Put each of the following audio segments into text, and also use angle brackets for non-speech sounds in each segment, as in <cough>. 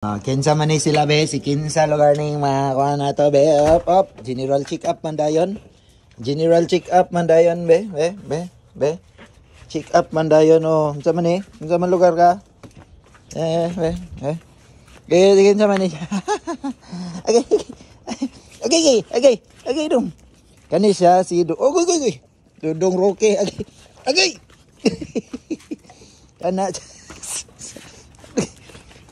Uh, kinsa man ni sila be, si kinsa lugar ning mga kuha na to be, up up, general check up man dayon. General check up man dayon be, be, be, be. Check up man dayon oh, kinsa man ni, kinsa man lugar ka? Eh, be, eh. Eh, kinsa man ni. <laughs> okay, okay, okay, okay, okay, dong. Kani siya si do, oh, okay, okay, okay. Dudong Roque, okay, okay. <laughs> <laughs>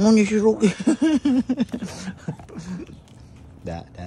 Ну, не широкий. Да, да.